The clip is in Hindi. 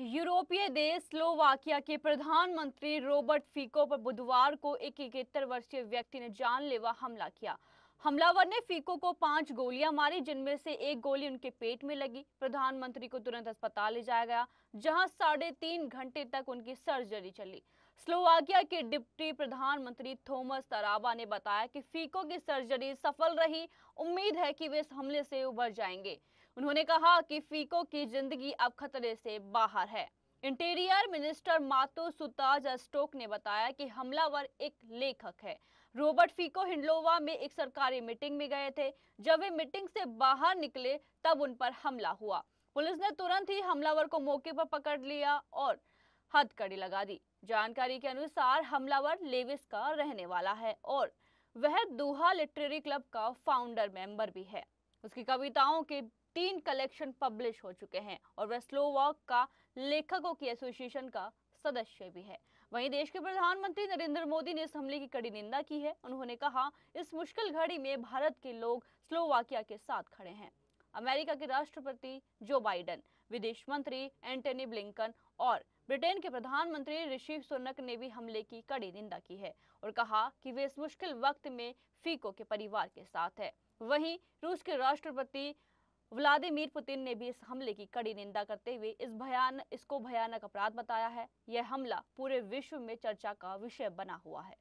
यूरोपीय देश स्लोवाकिया के प्रधानमंत्री रॉबर्ट फीको पर बुधवार को एक इकहत्तर वर्षीय व्यक्ति ने जानलेवा हमला किया हमलावर ने फीको को पांच गोलियां मारी जिनमें से एक गोली उनके पेट में लगी प्रधानमंत्री को तुरंत अस्पताल ले जाया गया जहां साढ़े तीन घंटे तक उनकी सर्जरी चली स्लोवाकिया के डिप्टी प्रधानमंत्री थॉमस तराबा ने बताया कि फीको की सर्जरी सफल रही उम्मीद है कि वे इस हमले से उबर जाएंगे उन्होंने कहा कि फीको की जिंदगी अब खतरे से बाहर है इंटीरियर मिनिस्टर मातो सुताज अस्टोक ने बताया कि हमलावर एक लेखक है रॉबर्ट फीको हिंडलोवा में एक सरकारी मीटिंग में गए थे जब वे मीटिंग से बाहर निकले तब उन पर हमला हुआ पुलिस ने तुरंत ही हमलावर को मौके पर पकड़ लिया और हथकड़ी लगा दी जानकारी के अनुसार हमलावर लेविस का रहने वाला है और वह दूहा लिटरेरी क्लब का फाउंडर मेंबर भी है उसकी कविताओं के तीन कलेक्शन पब्लिश हो चुके हैं और वह स्लोवाक का लेखकों की एसोसिएशन का सदस्य भी है वहीं देश के प्रधानमंत्री नरेंद्र मोदी ने इस हमले की कड़ी निंदा की है उन्होंने कहा इस मुश्किल घड़ी में भारत के लोग स्लोवाकिया के साथ खड़े हैं अमेरिका के राष्ट्रपति जो बाइडन विदेश मंत्री एंटनी ब्लिंकन और ब्रिटेन के प्रधानमंत्री ऋषि सुनक ने भी हमले की कड़ी निंदा की है और कहा कि वे इस मुश्किल वक्त में फीको के परिवार के साथ है वहीं रूस के राष्ट्रपति व्लादिमीर पुतिन ने भी इस हमले की कड़ी निंदा करते हुए इस भयान इसको भयानक अपराध बताया है यह हमला पूरे विश्व में चर्चा का विषय बना हुआ है